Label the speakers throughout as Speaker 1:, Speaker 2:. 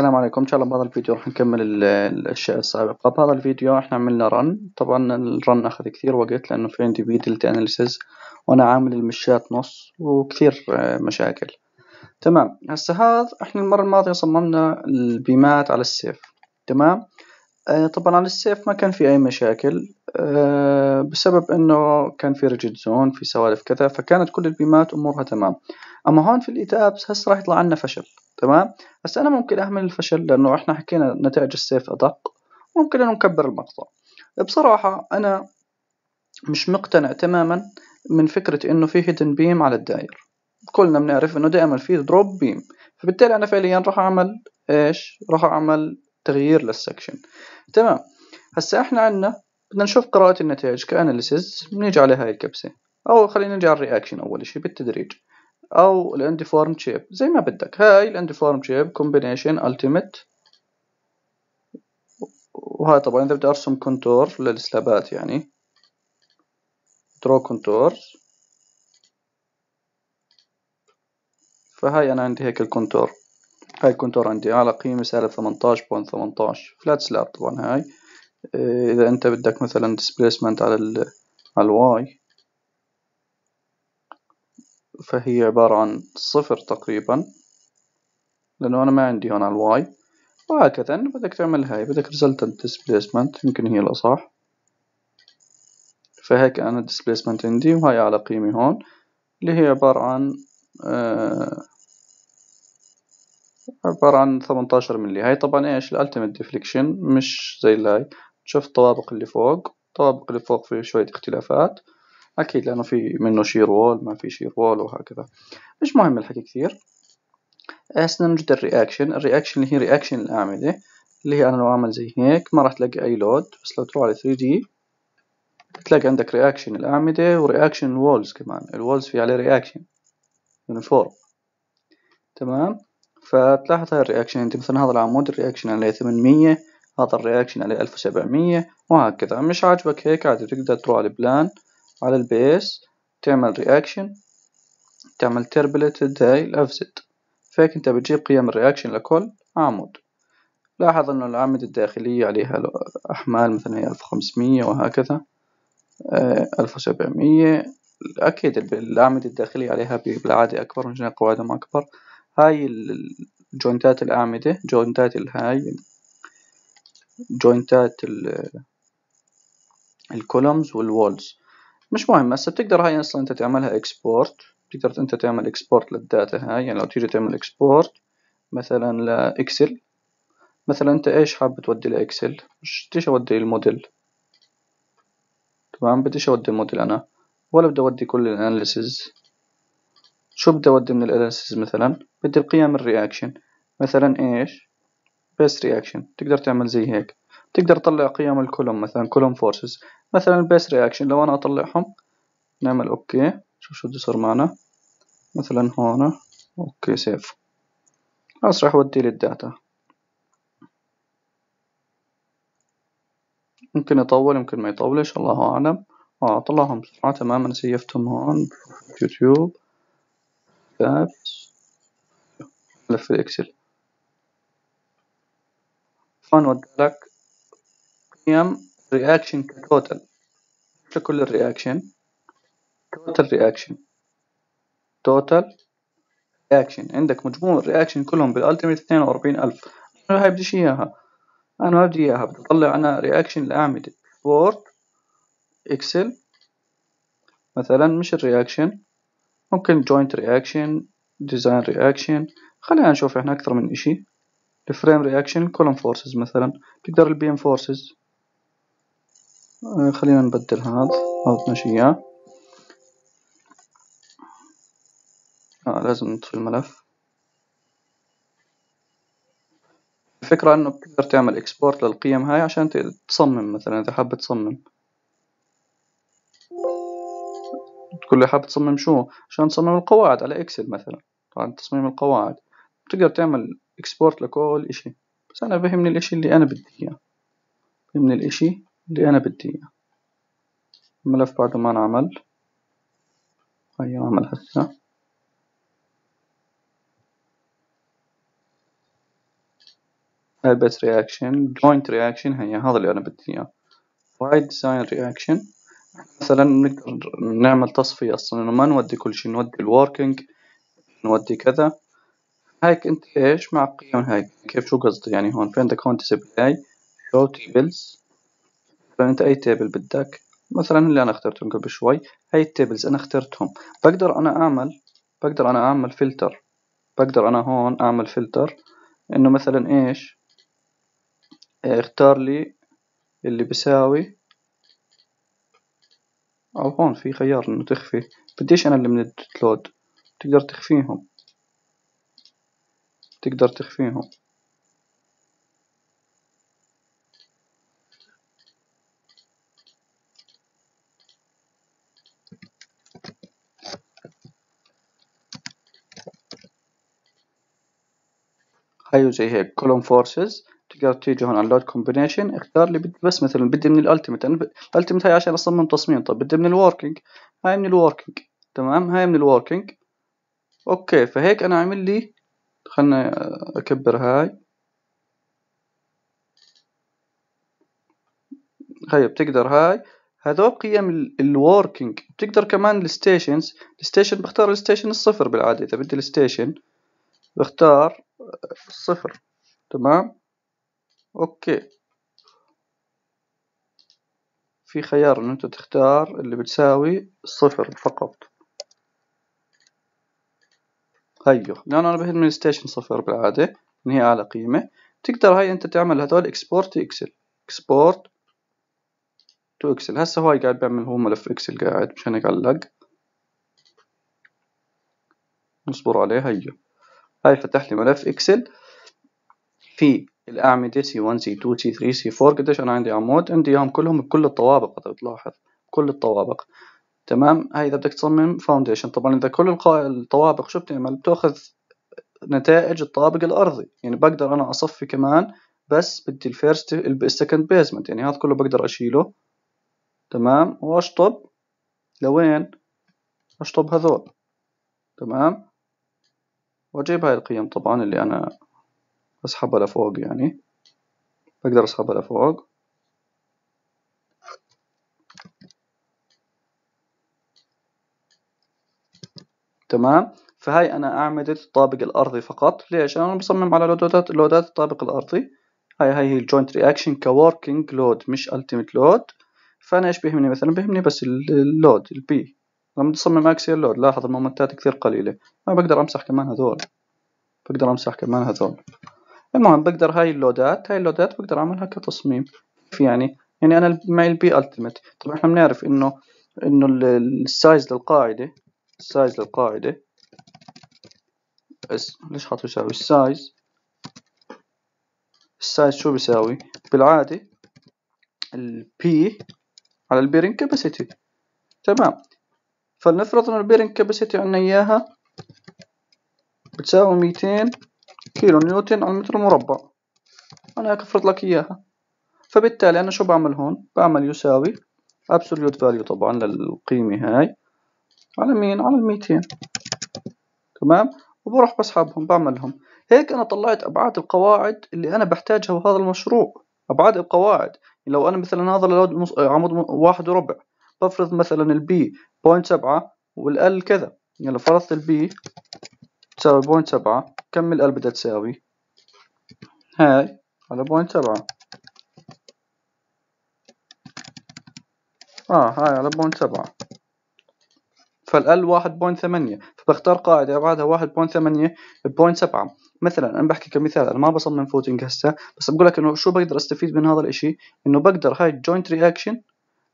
Speaker 1: السلام عليكم ان شاء الله بهذا الفيديو راح نكمل الاشياء السابقه بهذا الفيديو احنا عملنا رن طبعا الرن اخذ كثير وقت لانه في عندي بي دلتا اناليسز وانا عامل المشات نص وكثير آه، مشاكل تمام هسه هذا احنا المره الماضيه صممنا البيمات على السيف تمام آه، طبعا على السيف ما كان في اي مشاكل آه، بسبب انه كان في ريجيد زون في سوالف كذا فكانت كل البيمات امورها تمام اما هون في الايتابس هسه راح يطلع عنا فشل تمام بس انا ممكن اهمل الفشل لانه احنا حكينا نتائج السيف ادق ممكن انه نكبر المقطع بصراحه انا مش مقتنع تماما من فكرة انه في هيدن بيم على الداير كلنا بنعرف انه دائما في دروب بيم فبالتالي انا فعليا راح اعمل ايش راح اعمل تغيير للسكشن تمام هسا احنا عندنا بدنا نشوف قراءة النتائج كاناليسز بنيجي على هاي الكبسة او خلينا نجي على الرياكشن اول شيء بالتدريج او الاندي فورم شيب زي ما بدك هاي الاندي فورم شيب كومبينيشن التيميت وهاي طبعا اذا بدي ارسم كونتور للسلابات يعني درو كونتور فهاي انا عندي هيك الكونتور هاي الكونتور عندي على قيمة سالب ثمنتاش بوينت ثمنتاش فلات سلاب طبعا هاي إذا أنت بدك مثلا ديسبليسمنت على ال على الواي فهي عبارة عن صفر تقريبا لأنه أنا ما عندي هنا الواي وهكذا بدك تعمل هاي بدك resultant displacement يمكن هي الأصح فهيك أنا displacement عندي وهاي على قيمة هون اللي هي عبارة عن آه عبارة عن 18 ملي هاي طبعا ايش الالتيميت ديفليكشن مش زي الهاي شوف الطوابق اللي فوق الطوابق اللي فوق فيه شوية اختلافات أكيد لأنه في منه شير وول ما في شير وول وهكذا مش مهم الحكي كثير هسه نجد الرياكشن الرياكشن اللي هي رياكشن الأعمدة اللي هي أنا لو أعمل زي هيك ما راح تلاقي أي لود بس لو تروح على 3D تلاقي عندك رياكشن الأعمدة ورياكشن الوولز كمان الوولز في عليه رياكشن فور تمام فتلاحظ هاي الرياكشن انت مثلا هذا العمود الرياكشن عليه 800 هذا الرياكشن عليه 1700 وهكذا مش عاجبك هيك عادي تقدر تروح على البلان على البي اس تعمل رياكشن تعمل تربلتد هاي الأفزد فهيك انت بتجيب قيم الرياكشن لكل عمود لاحظ انه الأعمدة الداخلية عليها أحمال مثلا هي ألف وهكذا 1700 آه، وسبعمية أكيد الأعمدة الداخلية عليها بالعادة أكبر من جناح أكبر هاي الجوينتات الأعمدة جوينتات الهاي جوينتات الكولومز والوولز مش مهم هسه بتقدر هاي اصلا انت تعملها اكسبورت بتقدر انت تعمل اكسبورت للداتا هاي يعني لو تيجي تعمل اكسبورت مثلا لاكسل مثلا انت ايش حاب تودي لاكسل مش بديش اودي الموديل تمام بديش اودي الموديل انا ولا بدي اودي كل الاناليسز شو بدي اودي من الاناليسز مثلا بدي القيم الرياكشن مثلا ايش بس رياكشن تقدر تعمل زي هيك تقدر تطلع قيم الكولوم مثلا كولوم فورسز مثلا البيس رياكشن لو انا اطلعهم نعمل اوكي شوف شو يصير معنا مثلا هون اوكي سيف خلاص راح لي الداتا ممكن يطول يمكن ما يطولش الله اعلم اه طلعهم بسرعة تماما سيفتهم هون يوتيوب تابس ملف الاكسل فنودي لك قيم رياكشن كتوتال شكل الرياكشن توتال رياكشن توتال رياكشن عندك مجموع الرياكشن كلهم بالالتيميت 42000 انا هاي بديش اياها انا ما بدي اياها بدي اطلع انا رياكشن الاعمده وورد اكسل مثلا مش الرياكشن ممكن جوينت رياكشن ديزاين رياكشن خلينا نشوف احنا اكثر من اشي الفريم رياكشن كولوم فورسز مثلا تقدر ام فورسز آه، خلينا نبدل هذا هذا إياه آه لازم نطفي الملف الفكرة إنه بتقدر تعمل إكسبورت للقيم هاي عشان تصمم مثلا إذا حاب تصمم تقول لي حاب تصمم شو عشان تصمم القواعد على إكسل مثلا طبعا تصميم القواعد بتقدر تعمل إكسبورت لكل إشي بس أنا بهمني الإشي اللي أنا بدي إياه بهمني الإشي اللي أنا بدي إياه الملف بعد ما انعمل هيا نعمل هسه البت رياكشن جوينت رياكشن هيا هذا اللي انا بدي اياه وايد ديزاين رياكشن مثلا نقدر نعمل تصفية اصلا انه ما نودي كل شيء نودي الوركينج نودي كذا هيك انت ايش مع قيم هيك كيف شو قصدي يعني هون فين ذا هون هاي شو تيبلز مثلا انت اي تيبل بدك مثلا اللي انا اخترتهم قبل شوي هاي التيبلز انا اخترتهم بقدر انا اعمل بقدر انا اعمل فلتر بقدر انا هون اعمل فلتر انه مثلا ايش آه، اختار لي اللي بيساوي او هون في خيار انه تخفي بديش انا اللي من الدوتلود تقدر تخفيهم تقدر تخفيهم هاي زي هيك كولوم فورسز تقدر تيجي هون اللود كومبينيشن اختار اللي بدي بس مثلا بدي من الالتيميت انا الالتيميت هاي عشان اصمم تصميم طب بدي من الوركينج هاي من الوركينج تمام هاي من الوركينج اوكي فهيك انا عامل لي خلنا اكبر هاي هاي بتقدر هاي هذول قيم الوركينج بتقدر كمان الستيشنز الستيشن بختار الستيشن الصفر بالعاده اذا بدي الستيشن اختار صفر تمام اوكي في خيار ان انت تختار اللي بتساوي صفر فقط هيو لان انا بهد من ستيشن صفر بالعادة ان هي اعلى قيمة تقدر هاي انت تعمل هذول اكسبورت اكسل اكسبورت تو اكسل هسه هو قاعد بيعمل هو ملف اكسل قاعد مشان يعلق نصبر عليه هيو هاي فتح لي ملف اكسل في الاعمده سي 1 سي 2 سي 3 سي 4 قديش انا عندي عمود عندي اياهم كلهم بكل الطوابق اذا بتلاحظ كل الطوابق تمام هاي اذا بدك تصمم فاونديشن طبعا اذا كل الطوابق شو بتعمل بتاخذ نتائج الطابق الارضي يعني بقدر انا اصفي كمان بس بدي الفيرست السكند بيزمنت يعني هذا كله بقدر اشيله تمام واشطب لوين اشطب هذول تمام وأجيب هاي القيم طبعا اللي أنا أسحبها لفوق يعني بقدر أسحبها لفوق تمام فهاي أنا أعمدة الطابق الأرضي فقط ليش أنا بصمم على لودات لودات الطابق الأرضي هاي هاي هي الجوينت رياكشن كوركينج لود مش التيميت لود فأنا إيش بيهمني مثلا بيهمني بس اللود البي لما تصمم اكسيال لود لاحظ المومنتات كثير قليلة انا بقدر امسح كمان هذول بقدر امسح كمان هذول المهم بقدر هاي اللودات هاي اللودات بقدر اعملها كتصميم يعني يعني انا معي البي التيمت طبعا احنا بنعرف انه انه السايز للقاعدة السايز للقاعدة اس ليش حاطه يساوي السايز السايز شو بيساوي بالعادة البي على البيرنج كاباسيتي تمام فلنفرض ان البيرنج كاباسيتي عندنا اياها بتساوي 200 كيلو نيوتن على المتر المربع انا هيك افرض لك اياها فبالتالي انا شو بعمل هون بعمل يساوي absolute value طبعا للقيمة هاي على مين على الميتين تمام وبروح بسحبهم بعملهم هيك انا طلعت ابعاد القواعد اللي انا بحتاجها وهذا المشروع ابعاد القواعد يعني لو انا مثلا هذا العمود واحد وربع بفرض مثلا البي بوينت سبعة والال كذا يعني لو فرضت البي تساوي بوينت سبعة كم الال بدها تساوي هاي على بوينت سبعة اه هاي على بوينت سبعة فالال واحد بوينت ثمانية فبختار قاعدة بعدها واحد بوينت ثمانية بوينت سبعة مثلا أنا بحكي كمثال أنا ما بصمم فوتنج هسه بس بقول لك إنه شو بقدر أستفيد من هذا الإشي إنه بقدر هاي الجوينت رياكشن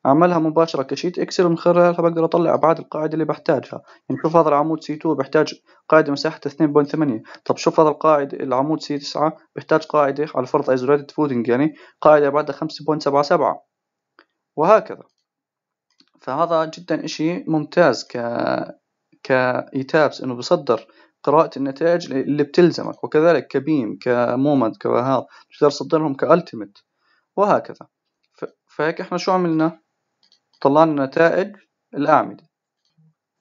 Speaker 1: اعملها مباشره كشيت اكسل من خلالها بقدر اطلع ابعاد القاعده اللي بحتاجها يعني شوف هذا العمود سي 2 بحتاج قاعده مساحتها 2.8 طب شوف هذا القاعد العمود سي 9 بحتاج قاعده على فرض ايزوليتد فودنج يعني قاعده ابعادها 5.77 وهكذا فهذا جدا اشي ممتاز ك كايتابس انه بصدر قراءة النتائج اللي بتلزمك وكذلك كبيم كمومنت كبهار تقدر تصدرهم كالتيميت وهكذا فهيك احنا شو عملنا طلع لنا نتائج الأعمدة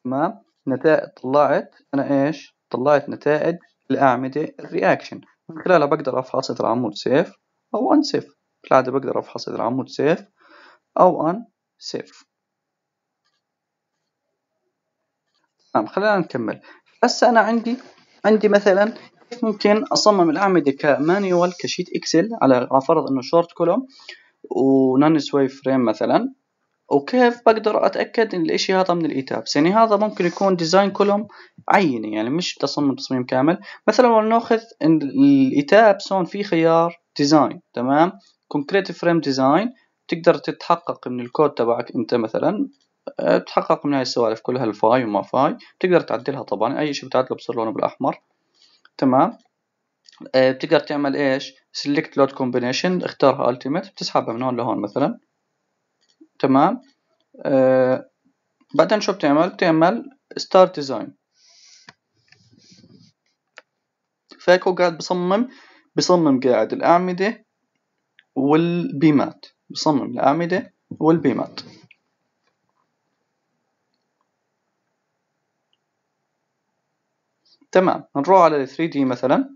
Speaker 1: تمام نتائج طلعت أنا إيش طلعت نتائج الأعمدة الرياكشن من خلالها بقدر أفحص إذا العمود سيف أو أن سيف بالعادة بقدر أفحص إذا العمود سيف أو أن سيف تمام خلينا نكمل هسه أنا عندي عندي مثلا كيف ممكن أصمم الأعمدة كمانيوال كشيت إكسل على فرض إنه شورت كولوم ونان سوي فريم مثلا وكيف بقدر اتاكد ان الاشي هذا من الايتابس يعني هذا ممكن يكون ديزاين كلهم عينه يعني مش تصميم تصميم كامل مثلا لو ناخذ الايتابس هون في خيار ديزاين تمام كونكريت فريم ديزاين تقدر تتحقق من الكود تبعك انت مثلا بتحقق آه، من هاي السوالف كلها الفاي وما فاي بتقدر تعدلها طبعا اي شيء بتعدله بصير لونه بالاحمر تمام آه، بتقدر تعمل ايش سيلكت لود كومبينيشن اختارها التيميت بتسحبها من هون لهون مثلا تمام آه بعدين شو بتعمل بتعمل ستار ديزاين فهيك هو قاعد بصمم بصمم قاعد الأعمدة والبيمات بصمم الأعمدة والبيمات تمام نروح على 3D مثلا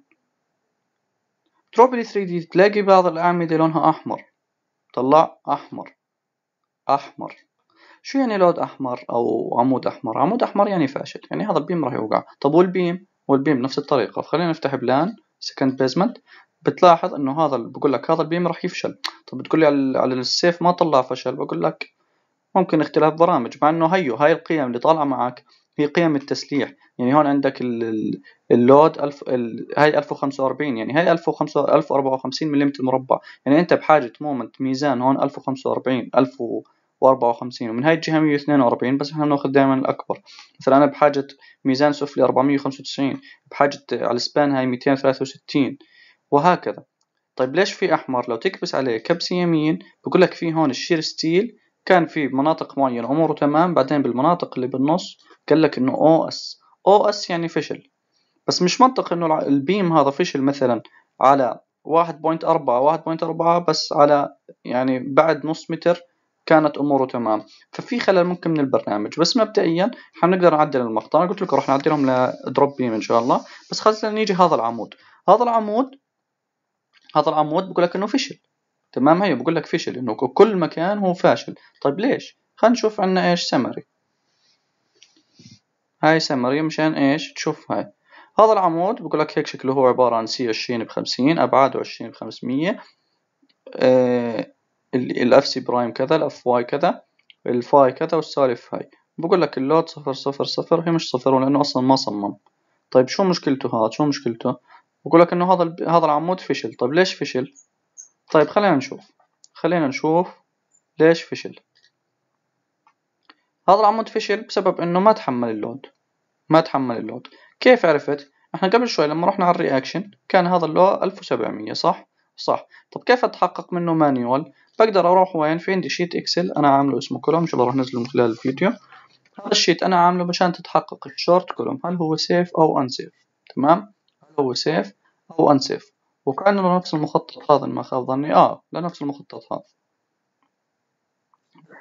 Speaker 1: تروح بال 3D تلاقي بعض الأعمدة لونها أحمر طلع أحمر أحمر شو يعني لود أحمر أو عمود أحمر عمود أحمر يعني فاشل يعني هذا البيم راح يوقع طب والبيم والبيم نفس الطريقة فخلينا نفتح بلان سكند بيزمنت بتلاحظ انه هذا بقول لك هذا البيم راح يفشل طب بتقول لي على السيف ما طلع فشل بقول لك ممكن اختلاف برامج مع انه هيو هاي القيم اللي طالعه معك هي قيم التسليح يعني هون عندك اللود الف ال هاي 1045 يعني هاي 1054 ملم مربع يعني انت بحاجه مومنت ميزان هون 1045 1000 وأربعة ومن هاي الجهة 142 بس احنا بناخذ دائما الأكبر مثلا أنا بحاجة ميزان سفلي 495 بحاجة على السبان هاي 263 وهكذا طيب ليش في أحمر لو تكبس عليه كبسة يمين بقول لك في هون الشير ستيل كان في مناطق معينة أموره تمام بعدين بالمناطق اللي بالنص قال لك إنه أو أس أو أس يعني فشل بس مش منطق إنه البيم هذا فشل مثلا على 1.4 1.4 بس على يعني بعد نص متر كانت اموره تمام ففي خلل ممكن من البرنامج بس مبدئيا حنقدر نعدل المقطع قلت لكم راح نعدلهم لدروب بيم ان شاء الله بس خلينا نيجي هذا العمود هذا العمود هذا العمود بقول لك انه فشل تمام هي بقول لك فشل انه كل مكان هو فاشل طيب ليش خلينا نشوف عندنا ايش سمري هاي سمري مشان ايش تشوف هاي هذا العمود بقول لك هيك شكله هو عبارة عن سي عشرين بخمسين أبعاده عشرين بخمسمية آه، الاف سي برايم كذا الاف واي كذا الفاي كذا والسالف هاي بقول لك اللود صفر صفر صفر هي مش صفر لانه اصلا ما صمم طيب شو مشكلته هذا شو مشكلته بقول لك انه هذا ال... هذا العمود فشل طيب ليش فشل طيب خلينا نشوف خلينا نشوف ليش فشل هذا العمود فشل بسبب انه ما تحمل اللود ما تحمل اللود كيف عرفت احنا قبل شوي لما رحنا على الرياكشن كان هذا اللود 1700 صح صح طب كيف اتحقق منه مانيوال بقدر اروح وين في عندي شيت اكسل انا عامله اسمه كولوم شو بروح نزله من خلال الفيديو هذا الشيت انا عامله مشان تتحقق الشورت كولوم هل هو سيف او انسيف تمام هل هو سيف او انسيف وكانه نفس المخطط هذا ما خاب ظني اه لنفس المخطط هذا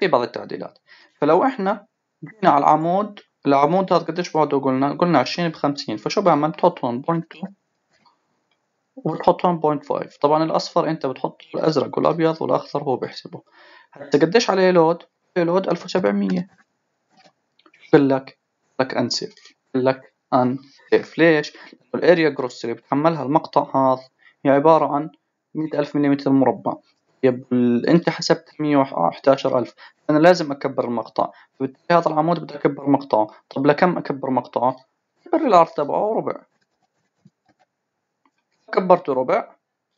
Speaker 1: في بعض التعديلات فلو احنا جينا على العمود العمود هذا قديش بعده قلنا قلنا 20 ب 50 فشو بعمل بتحط هون بوينت وبتحطهم 0.5 طبعا الاصفر انت بتحط الازرق والابيض والاخضر هو بيحسبه حتى قديش عليه لود؟ عليه لود 1700 بقول لك لك انسيف بقول لك ان سيف ليش؟ لانه الاريا جروس اللي بتحملها المقطع هذا هي عباره عن 100000 ملم مربع يب انت حسبت 111000 انا لازم اكبر المقطع فبالتالي هذا العمود بدي اكبر مقطعه طب لكم اكبر مقطعه؟ اكبر الارض تبعه ربع كبرته ربع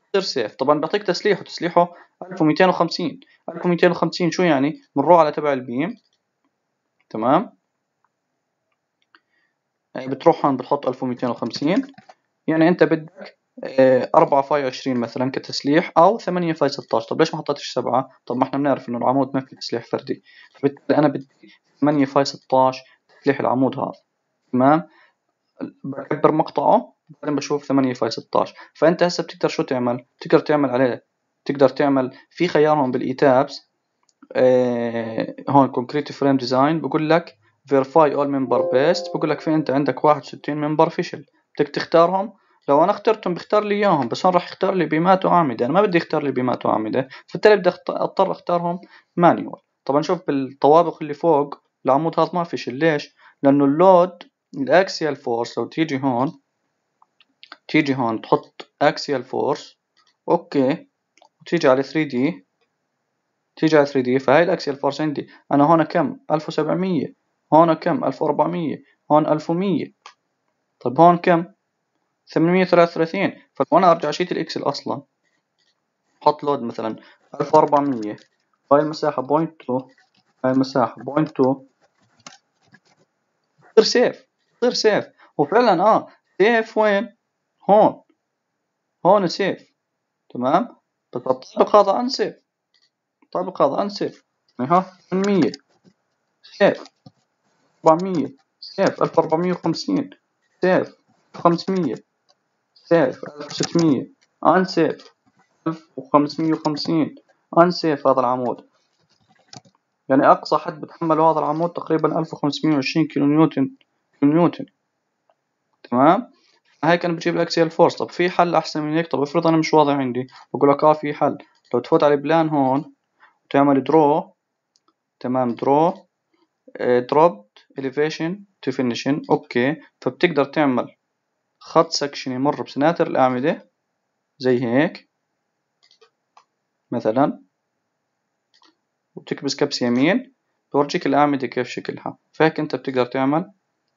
Speaker 1: بصير سيف طبعا بيعطيك تسليحه تسليحه 1250 1250 شو يعني بنروح على تبع البيم تمام يعني بتروح هون بتحط 1250 يعني انت بدك 4 فاي 20 مثلا كتسليح او 8 فاي 16 طب ليش ما حطيتش 7 طب ما احنا بنعرف انه العمود ما في تسليح فردي فبالتالي انا بدي 8 فاي 16 تسليح العمود هذا تمام بكبر مقطعه بعدين بشوف 8 في 16 فانت هسه بتقدر شو تعمل بتقدر تعمل عليه بتقدر تعمل في خيارهم بالاي تابس آه، هون كونكريت فريم ديزاين بقول لك فيرفاي اول ممبر بيست بقول لك في انت عندك 61 ممبر فشل بدك تختارهم لو انا اخترتهم بيختار لي اياهم بس هون راح يختار لي بيمات وعامده انا ما بدي اختار لي بيمات وعامده فبالتالي بدي اضطر اختارهم مانيوال طبعا شوف بالطوابق اللي فوق العمود هذا ما فيش ليش لانه اللود الاكسيال فورس لو تيجي هون تيجي هون تحط اكسيال فورس اوكي وتيجي على 3 دي تيجي على 3 دي فهي الاكسيال فورس عندي انا هون كم 1700 هون كم 1400 هون 1100 طب هون كم 833 فانا طيب ارجع شيت الاكسل اصلا حط لود مثلا 1400 هاي المساحة 0.2 هاي المساحة 0.2 تصير سيف تصير سيف وفعلا اه سيف وين هون هون سيف تمام بس الطابق هذا عن سيف الطابق هذا عن سيف يعني ها 800 سيف 400 سيف 1450 سيف 500 سيف 1600 عن سيف 1550 عن سيف هذا العمود يعني أقصى حد بتحمله هذا العمود تقريبا 1520 كيلو نيوتن كيلو نيوتن تمام هاي كان بتجيب لك سيل فورس طب في حل احسن من هيك طب افرض انا مش واضح عندي بقول لك اه في حل لو تفوت على البلان هون وتعمل درو تمام درو دروب تو فينيشن اوكي فبتقدر تعمل خط سكشن يمر بسناتر الأعمدة زي هيك مثلا وتكبس كبس يمين بورجيك الأعمدة كيف شكلها فهيك أنت بتقدر تعمل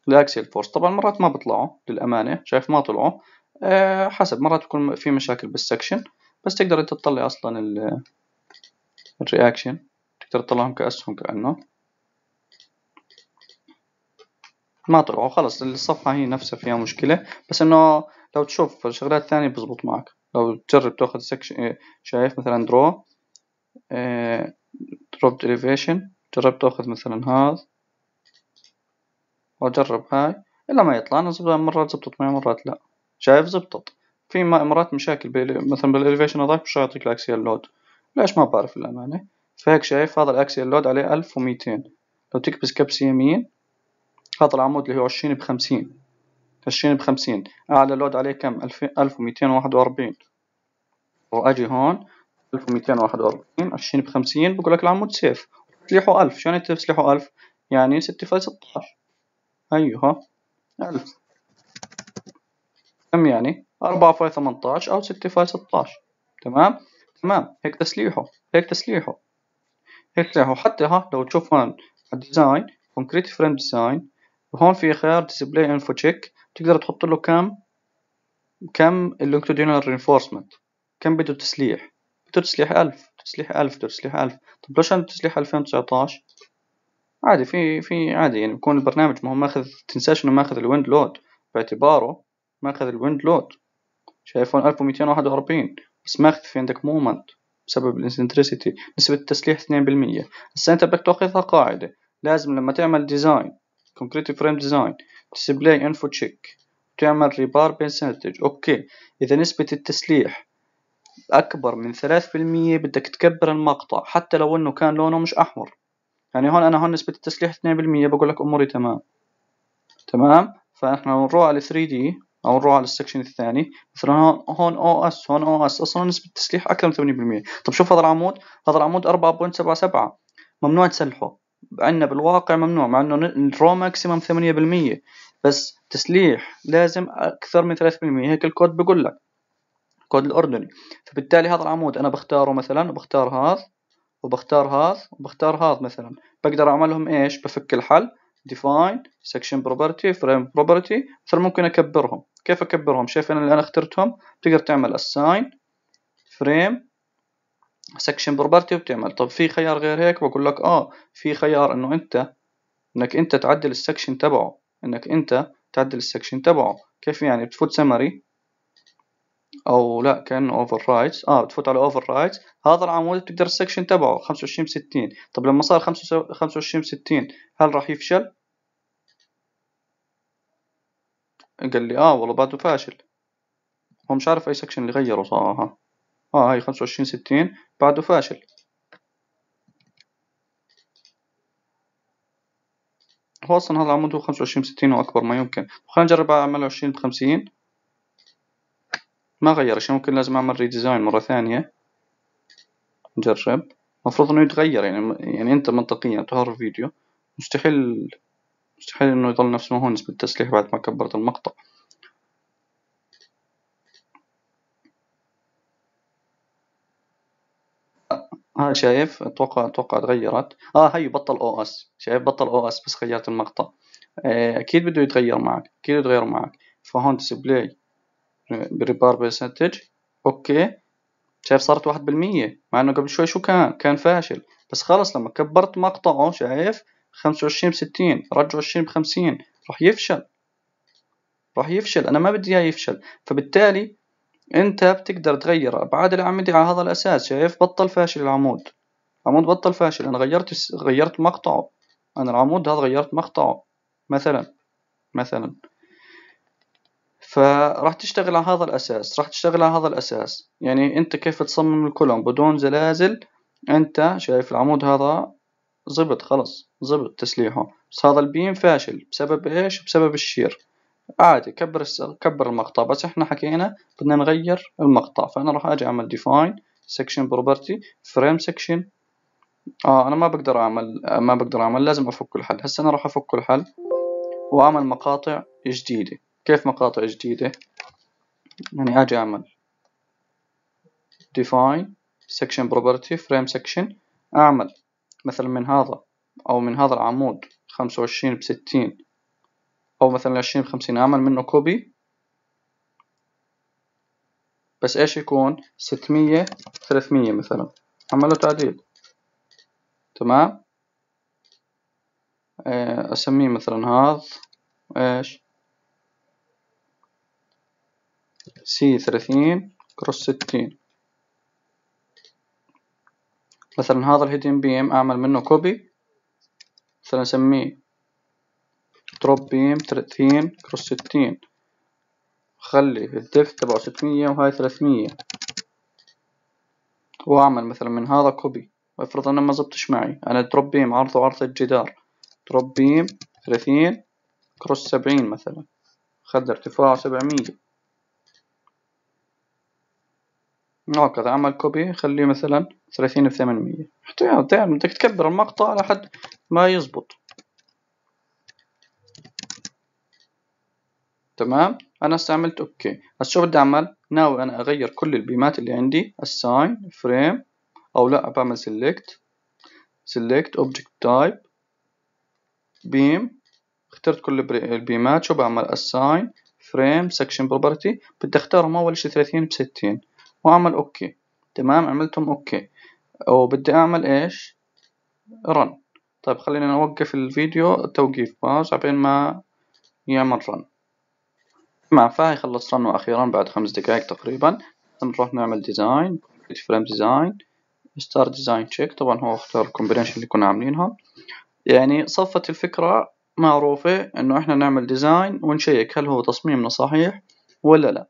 Speaker 1: الاكسيال فورس طبعا مرات ما بيطلعوا للامانه شايف ما طلعوا أه حسب مرات بكون في مشاكل بالسكشن بس تقدر انت تطلع اصلا الرياكشن تقدر تطلعهم كاسهم كانه ما طلعوا خلص الصفحه هي نفسها فيها مشكله بس انه لو تشوف شغلات ثانيه بزبط معك لو تجرب تاخذ سكشن آه، شايف مثلا درو دروب ديريفيشن جرب تاخذ مثلا هذا واجرب هاي الا ما يطلع انا مرات زبطت معي مرات لا شايف زبطت في مرات مشاكل مثلا بالاليفيشن هذاك مش يعطيك الاكسيال لود ليش ما بعرف للامانه فهيك شايف هذا الاكسيال لود عليه 1200 لو تكبس كبس يمين هذا العمود اللي هو 20 ب 50 20 ب 50 اعلى لود عليه كم 1241 واجي هون 1241 20 ب 50 بقول لك العمود سيف تسليحه 1000 شلون تسليحه 1000 يعني 6.16 أيها ألف كم يعني أربعة فاي ثمنتاش أو ستة فاي ستاش تمام تمام هيك تسليحه هيك تسليحه هيك تسليحه حتى ها لو تشوف هون الديزاين كونكريت فريم ديزاين وهون في خيار ديسبلاي انفو تشيك تقدر تحط له كم كم اللونجتودينال رينفورسمنت كم بده تسليح بده تسليح 1000 تسليح 1000 تسليح 1000 طب ليش عنده تسليح 2019 عادي في في عادي يعني بكون البرنامج ما هو ماخذ تنساش انه ماخذ الويند لود باعتباره ماخذ الويند لود شايفون ألف وميتين واحد وأربعين بس ماخذ في عندك مومنت بسبب الانسنتريسيتي نسبة التسليح اثنين بالمية هسا انت بدك تاخذها قاعدة لازم لما تعمل ديزاين كونكريت فريم ديزاين ديسبلاي انفو تشيك تعمل ريبار بيرسنتج اوكي اذا نسبة التسليح اكبر من ثلاث بالمية بدك تكبر المقطع حتى لو انه كان لونه مش احمر يعني هون أنا هون نسبة التسليح 2% بقول لك أموري تمام تمام فإحنا نروح على 3 دي أو نروح على السكشن الثاني مثلا هون هون أو أس هون أو أس أصلا نسبة التسليح أكثر من 80% طب شوف هذا العمود هذا العمود 4.77 ممنوع تسلحه عندنا بالواقع ممنوع مع انه الرو ماكسيمم 8% بس تسليح لازم اكثر من 3% هيك الكود بقول لك كود الاردني فبالتالي هذا العمود انا بختاره مثلا وبختار هذا وبختار هذا وبختار هذا مثلا بقدر اعملهم ايش بفك الحل define section property frame property مثلا ممكن اكبرهم كيف اكبرهم شايف انا اللي انا اخترتهم تقدر تعمل assign frame section property وبتعمل طب في خيار غير هيك بقول لك اه في خيار انه انت انك انت تعدل السكشن تبعه انك انت تعدل السكشن تبعه كيف يعني بتفوت سمري او لا كان اوفر رايت اه بتفوت على اوفر رايت هذا العمود بتقدر السكشن تبعه 25 60 طب لما صار 25 60 هل راح يفشل قال لي اه والله بعده فاشل هو مش عارف اي سكشن اللي غيره صراحه اه هاي 25 60 بعده فاشل هو اصلا هذا العمود هو 25 60 واكبر ما يمكن خلينا نجرب اعمله 20 ب 50 ما غير شيء ممكن لازم اعمل ريديزاين مرة ثانية نجرب المفروض انه يتغير يعني يعني انت منطقيا تظهر فيديو مستحيل مستحيل انه يضل نفس ما هو نسبة التسليح بعد ما كبرت المقطع ها شايف اتوقع اتوقع تغيرت اه هي بطل او اس شايف بطل او اس بس غيرت المقطع آه، اكيد بده يتغير معك اكيد يتغير معك فهون ديسبلاي ريبار برسنتج اوكي شايف صارت واحد بالمية مع انه قبل شوي شو كان كان فاشل بس خلص لما كبرت مقطعه شايف خمسة وعشرين بستين رجعوا عشرين بخمسين راح يفشل راح يفشل انا ما بدي اياه يفشل فبالتالي انت بتقدر تغير ابعاد الاعمده على هذا الاساس شايف بطل فاشل العمود عمود بطل فاشل انا غيرت غيرت مقطعه انا العمود هذا غيرت مقطعه مثلا مثلا فراح تشتغل على هذا الأساس راح تشتغل على هذا الأساس يعني أنت كيف تصمم الكولوم بدون زلازل أنت شايف العمود هذا زبط خلص زبط تسليحه بس هذا البيم فاشل بسبب إيش بسبب الشير عادي كبر الس... كبر المقطع بس احنا حكينا بدنا نغير المقطع فانا راح اجي اعمل ديفاين سكشن بروبرتي فريم سكشن اه انا ما بقدر اعمل ما بقدر اعمل لازم افك الحل هسه انا راح افك الحل واعمل مقاطع جديده كيف مقاطع جديدة يعني أجي أعمل define section property frame section أعمل مثلا من هذا أو من هذا العمود خمسة وعشرين بستين أو مثلا عشرين بخمسين أعمل منه كوبي بس إيش يكون ستمية ثلاثمية مثلا اعمله تعديل تمام آه، أسميه مثلا هذا إيش سي ثلاثين كروس ستين مثلا هذا الهيدن بيم أعمل منه كوبي مثلا أسميه دروب بيم ثلاثين كروس ستين خلي الدف تبعه ستمية وهاي ثلاثمية وأعمل مثلا من هذا كوبي وافرض انه ما زبطش معي أنا دروب بيم عرضه عرض الجدار دروب بيم ثلاثين كروس سبعين مثلا خد ارتفاعه سبعمية هكذا عمل كوبي خليه مثلا ثلاثين بثمانمية حتى طيب، تعمل بدك تكبر المقطع لحد ما يزبط تمام انا استعملت اوكي هسه شو بدي اعمل ناوي انا اغير كل البيمات اللي عندي assign فريم او لا بعمل select select object type بيم اخترت كل البيمات شو بعمل assign فريم section property بدي اختارهم اول شي 30 ب 60 واعمل اوكي تمام عملتهم اوكي وبدي اعمل ايش رن طيب خلينا نوقف الفيديو توقيف باوز عبين ما يعمل رن مع فهي خلص رن واخيرا بعد خمس دقائق تقريبا نروح نعمل ديزاين فريم ديزاين ستار ديزاين تشيك طبعا هو اختار الكومبينيشن اللي كنا عاملينها يعني صفت الفكرة معروفة انه احنا نعمل ديزاين ونشيك هل هو تصميمنا صحيح ولا لا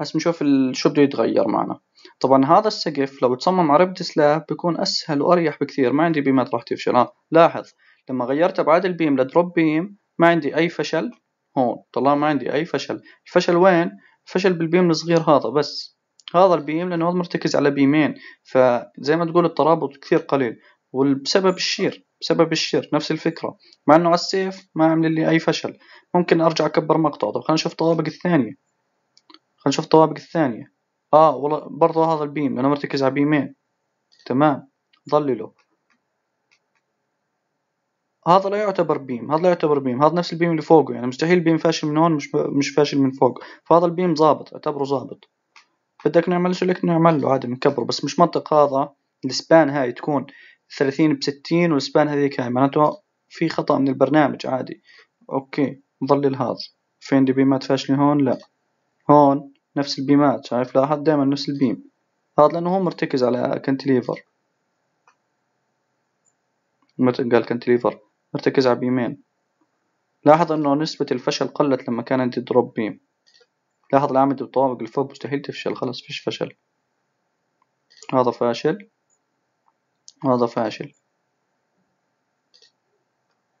Speaker 1: بس نشوف شو بده يتغير معنا طبعا هذا السقف لو تصمم على ربد سلاب بيكون اسهل واريح بكثير ما عندي بيمات راح تفشل ها لاحظ لما غيرت ابعاد البيم لدروب بيم ما عندي اي فشل هون طلع ما عندي اي فشل الفشل وين فشل بالبيم الصغير هذا بس هذا البيم لانه هذا مرتكز على بيمين فزي ما تقول الترابط كثير قليل وبسبب الشير بسبب الشير نفس الفكرة مع انه على السيف ما عمل لي اي فشل ممكن ارجع اكبر مقطع طب خلينا نشوف الطوابق الثانية خلينا نشوف الطوابق الثانية اه والله برضو هذا البيم انا مرتكز على بيمين تمام ظلله هذا لا يعتبر بيم هذا لا يعتبر بيم هذا نفس البيم اللي فوقه يعني مستحيل بيم فاشل من هون مش مش فاشل من فوق فهذا البيم ظابط اعتبره ظابط بدك نعمل شو لك نعمل له عادي بنكبره بس مش منطق هذا السبان هاي تكون ثلاثين بستين والسبان هذيك هاي معناته في خطأ من البرنامج عادي اوكي نظلل هذا فين دي بيمات فاشلة هون لا هون نفس البيمات شايف لاحظ دائما نفس البيم هذا لأنه هو مرتكز على كنتليفر قال كنتليفر مرتكز على بيمين لاحظ أنه نسبة الفشل قلت لما كان عندي دروب بيم لاحظ الأعمدة بالطوابق الفوق مستحيل تفشل خلاص فيش فشل هذا فاشل هذا فاشل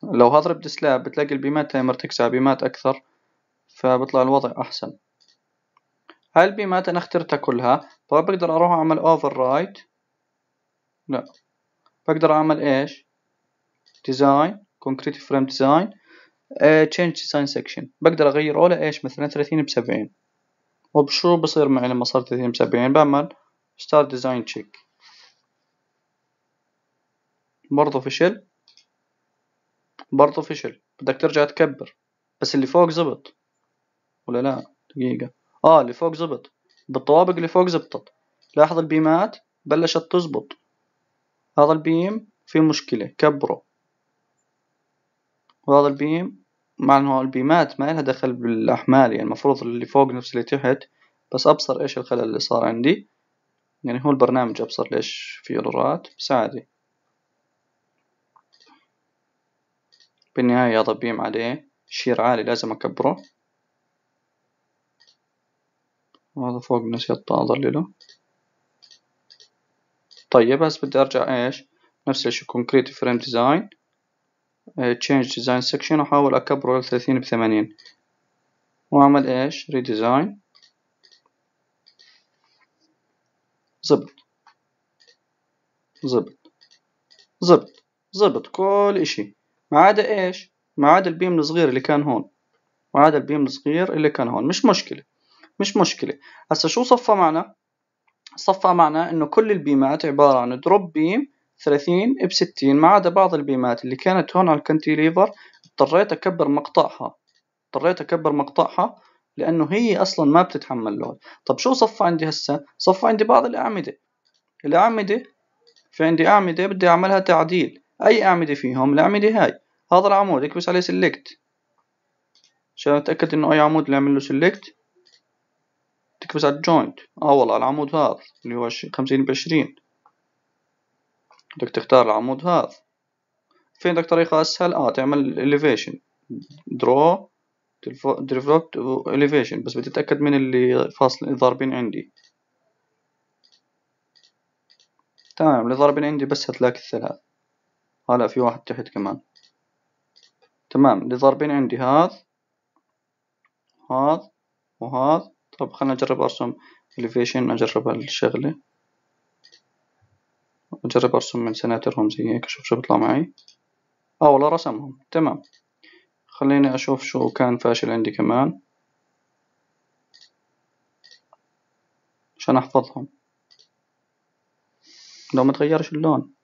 Speaker 1: لو هضرب دسلاب بتلاقي البيمات مرتكزة على بيمات أكثر فبطلع الوضع أحسن هل بمعنى انا اخترتها كلها طب بقدر اروح اعمل اوفر رايت لا بقدر اعمل ايش ديزاين كونكريت فريم ديزاين تشينج ديزاين سكشن بقدر اغير اولى ايش مثلا 30 ب 70 وبشو بصير معي لما صار 30 ب 70 بعمل ستار ديزاين تشيك برضه فشل برضه فشل بدك ترجع تكبر بس اللي فوق زبط ولا لا دقيقة اه اللي فوق زبط بالطوابق اللي فوق زبطت لاحظ البيمات بلشت تزبط هذا البيم في مشكلة كبره وهذا البيم مع انه البيمات ما لها دخل بالاحمال يعني المفروض اللي فوق نفس اللي تحت بس ابصر ايش الخلل اللي صار عندي يعني هو البرنامج ابصر ليش في ايرورات بس عادي بالنهاية هذا بيم عليه شير عالي لازم اكبره وهذا فوق نسيت أظلله طيب هسه بدي أرجع إيش نفس الشي كونكريت فريم ديزاين تشينج ديزاين سكشن وأحاول أكبره لثلاثين بثمانين وأعمل إيش ريديزاين زبط زبط زبط زبط كل إشي ما عدا إيش ما عدا البيم الصغير اللي كان هون ما عدا البيم الصغير اللي كان هون مش مشكلة مش مشكلة هسا شو صفى معنا صفى معنا انه كل البيمات عبارة عن دروب بيم 30 ب 60 ما عدا بعض البيمات اللي كانت هون على الكنتيليفر اضطريت اكبر مقطعها اضطريت اكبر مقطعها لانه هي اصلا ما بتتحمل لود طب شو صفى عندي هسه صفى عندي بعض الاعمده الاعمده في عندي اعمده بدي اعملها تعديل اي اعمده فيهم الاعمده هاي هذا العمود اكبس عليه سيلكت عشان اتاكد انه اي عمود اللي اعمل له سيلكت تكبس على الجوينت اه والله على العمود هذا اللي هو خمسين بعشرين بدك تختار العمود هذا فين بدك طريقة أسهل اه تعمل الاليفيشن درو ديفلوبت اليفيشن بس بدي أتأكد من اللي فاصل ضاربين عندي تمام اللي ضاربين عندي بس هتلاقي الثلاث هلا آه، في واحد تحت كمان تمام اللي ضاربين عندي هذا هذا وهذا طب خلنا نجرب ارسم إليفيشن اجرب هالشغلة اجرب ارسم من سناترهم زي هيك اشوف شو بيطلع معي اه والله رسمهم تمام خليني اشوف شو كان فاشل عندي كمان عشان احفظهم لو ما تغيرش اللون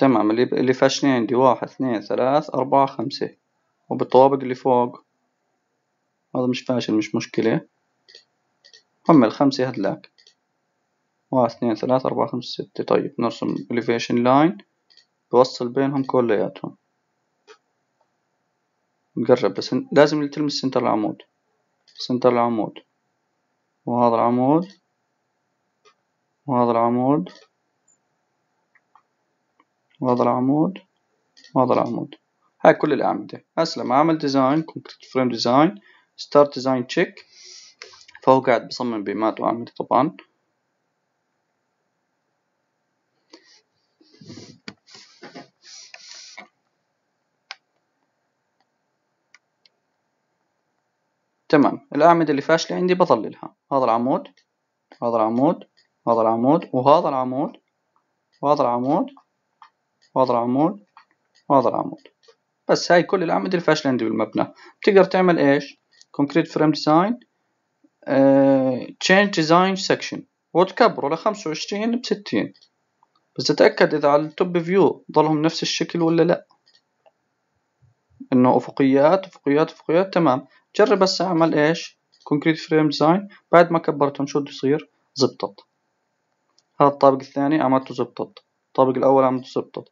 Speaker 1: تمام اللي اللي فيها عندي واحد اثنين ثلاث أربعة خمسة وبالطوابق اللي فوق هذا مش فاشل مش مشكلة هم خمسة هدلاك واحد اثنين ثلاث أربعة خمسة ستة طيب نرسم elevation لاين بوصل بينهم كلياتهم نقرب بس لازم تلمس سنتر العمود سنتر العمود وهذا العمود وهذا العمود وهذا العمود وهذا العمود هاي كل الأعمدة هسه لما أعمل ديزاين كونكريت فريم ديزاين ستارت ديزاين تشيك فهو قاعد بصمم بيمات وأعمدة طبعا تمام الأعمدة اللي فاشلة عندي بظللها هذا العمود هذا العمود هذا العمود وهذا العمود وهذا العمود واضرب عمود واضرب عمود بس هاي كل الاعمده الفاشله عندي بالمبنى بتقدر تعمل ايش كونكريت فريم ديزاين تشينج ديزاين سكشن وتكبره ل 25 ب 60 بس تتاكد اذا على التوب فيو ضلهم نفس الشكل ولا لا انه افقيات افقيات افقيات تمام جرب بس اعمل ايش كونكريت فريم ديزاين بعد ما كبرتهم شو بده يصير زبطت هذا الطابق الثاني عملته زبطت الطابق الاول عملته زبطت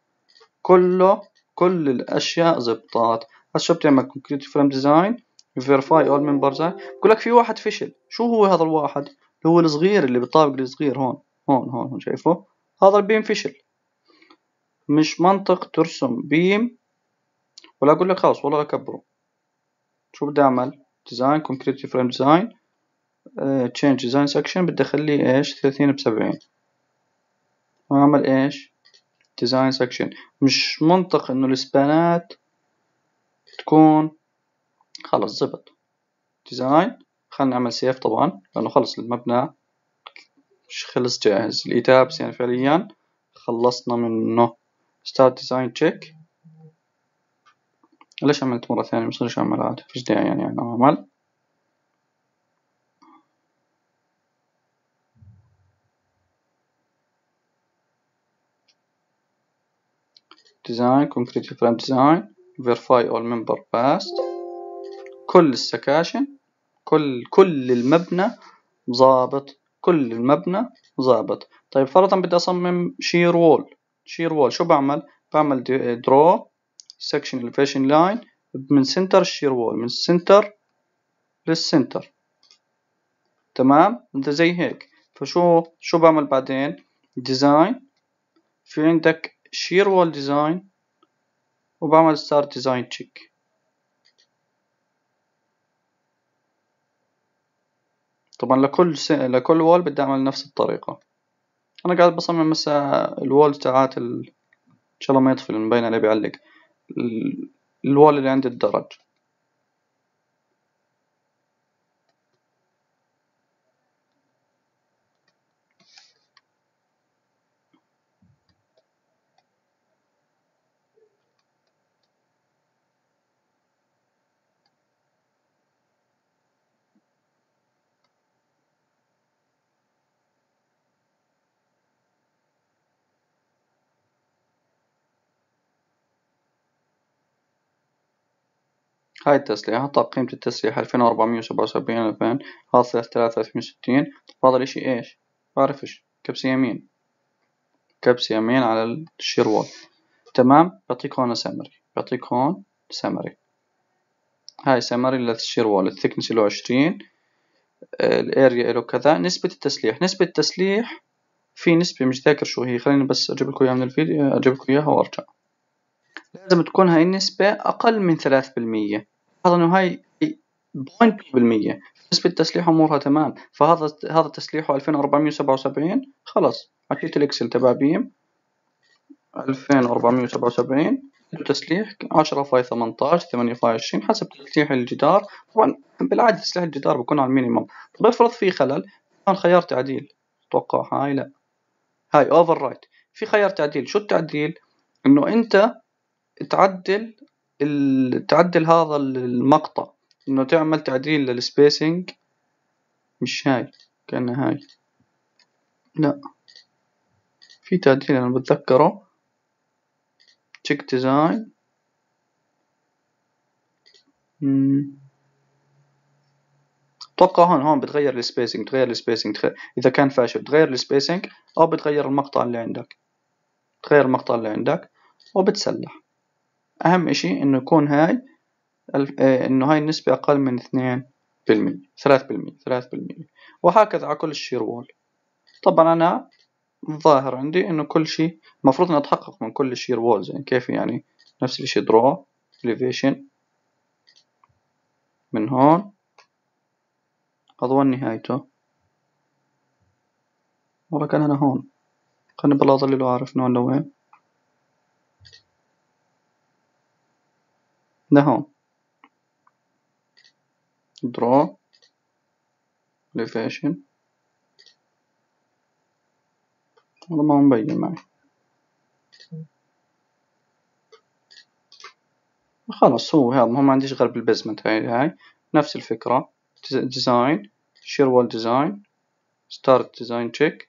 Speaker 1: كله كل الاشياء زبطات هسه شو بتعمل كونكريت فريم ديزاين فيرفاي اول ممبرز بقول لك في واحد فشل شو هو هذا الواحد هو الصغير اللي بالطابق الصغير هون هون هون, هون شايفه هذا البيم فشل مش منطق ترسم بيم ولا اقول لك خلاص والله اكبره شو بدي اعمل ديزاين كونكريت فريم ديزاين تشينج ديزاين سكشن بدي اخليه ايش ثلاثين بسبعين واعمل ايش ديزاين سكشن مش منطق انه السبانات تكون خلص زبط ديزاين خلينا نعمل سيف طبعا لانه خلص المبنى مش خلص جاهز الايتابس e يعني فعليا خلصنا منه ستارت ديزاين تشيك ليش عملت مرة ثانية مصيرش اعمل عاد فيش داعي يعني انا اعمل ديزاين كونكريت فريم ديزاين فيرفاي اول ممبر باست كل السكاشن كل كل المبنى ظابط كل المبنى ظابط طيب فرضا بدي اصمم شير وول شير وول شو بعمل بعمل درو سكشن الفيشن لاين من سنتر الشير وول من سنتر للسنتر تمام انت زي هيك فشو شو بعمل بعدين ديزاين في عندك شير وول ديزاين وبعمل ستارت ديزاين تشيك طبعا لكل س... لكل وول بدي اعمل نفس الطريقة انا قاعد بصمم هسه الوول تاعت ال... ان شاء الله ما يطفي المبينة اللي بيعلق الوول اللي عند الدرج هاي التسلية أحطها قيمة التسلية ألفين وأربعمية وسبعة وسبعين ألفين فاصلة ثلاثة ثلاثمية وستين فاضل إشي إيش بعرفش كبس يمين كبس يمين على الشيروال تمام بيعطيك هون سمري بيعطيك هون سمري هاي سمري للشيروال الثكنس له عشرين الاريا له كذا نسبة التسليح نسبة التسليح في نسبة مش ذاكر شو هي خليني بس أجيب لكم إياها من الفيديو أجيب لكم إياها وأرجع لازم تكون هاي النسبة أقل من ثلاث بالمية انه هاي بوينت بالمية نسبة تسليح امورها تمام فهذا هذا تسليحه 2477 خلص حكيت الاكسل تبع بيم 2477 تسليح 10 فاي 18 8 فاي 20 حسب تسليح الجدار طبعا بالعاده تسليح الجدار بكون على المينيمم طب افرض في خلل كان خيار تعديل اتوقع هاي لا هاي اوفر رايت في خيار تعديل شو التعديل انه انت تعدل تعدل هذا المقطع انه تعمل تعديل للسبيسنج مش هاي كأنها هاي لا في تعديل انا بتذكره تشيك ديزاين اتوقع هون هون بتغير السبيسنج بتغير السبيسنج اذا كان فاشل بتغير السبيسنج او بتغير المقطع اللي عندك بتغير المقطع اللي عندك وبتسلح أهم إشي إنه يكون هاي آه، إنه هاي النسبة أقل من اثنين بالمية ثلاث بالمية ثلاث بالمية وهكذا على كل الشروال طبعا أنا ظاهر عندي إنه كل شيء المفروض إني أتحقق من كل الشير وولز يعني كيف يعني نفس الشيء درو إليفيشن من هون أظن نهايته والله كان أنا هون خلني بالله أظل عارف إنه وين ده هون draw elevation هذا ما مبين معي خلاص هو هذا المهم ما عنديش غير بالبزمنت هاي هاي نفس الفكرة ديزاين شير وول ديزاين ستارت ديزاين تشيك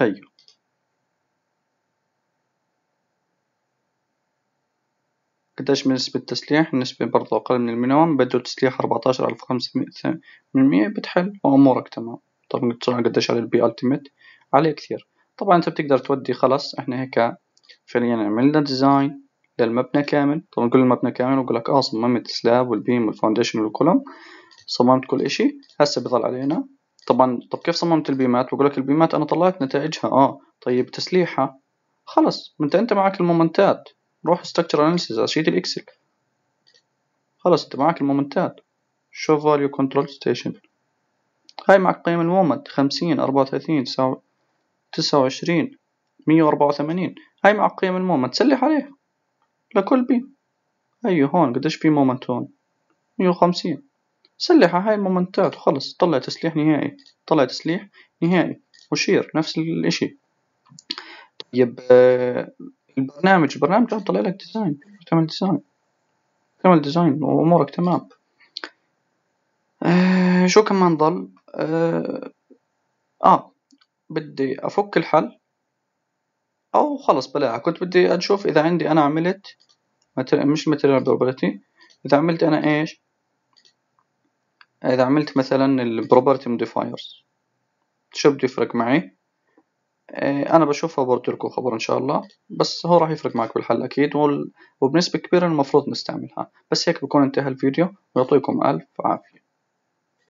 Speaker 1: هيو من نسبة تسليح نسبة برضو أقل من المينيموم بدو تسليح أربعتاشر ألف مية بتحل وأمورك تمام طبعا تراجع قداش على البي ألتيميت عليه كثير طبعا أنت بتقدر تودي خلص إحنا هيك فعليا عملنا ديزاين للمبنى كامل طبعا كل المبنى كامل ويقول لك اه صممت السلاب والبيم والفاونديشن والكولوم صممت كل اشي هسه بضل علينا طبعا طب كيف صممت البيمات بقول لك البيمات انا طلعت نتائجها اه طيب تسليحها خلص انت انت معك المومنتات روح structure analysis على شيت الإكسل خلاص أنت معاك المومنتات show value control station هاي معك قيم المومنت خمسين أربعة وثلاثين تسعة وعشرين مية وأربعة وثمانين هاي معك قيم المومنت سلح عليها لكل بيم أيوه هون قديش في مومنت هون مية وخمسين سلحها هاي المومنتات وخلص طلع تسليح نهائي طلع تسليح نهائي وشير نفس الاشي طيب البرنامج البرنامج طلع لك ديزاين تعمل ديزاين تعمل ديزاين وامورك تمام آه شو كمان ضل آه, اه بدي افك الحل او خلص بلاها كنت بدي اشوف اذا عندي انا عملت مش ماتيريال بروبرتي اذا عملت انا ايش اذا عملت مثلا البروبرتي موديفايرز شو بده يفرق معي آه، انا بشوفها برضو لكم خبر ان شاء الله بس هو راح يفرق معك بالحل اكيد وبنسبة كبيرة المفروض نستعملها بس هيك بكون انتهى الفيديو ويعطيكم الف عافية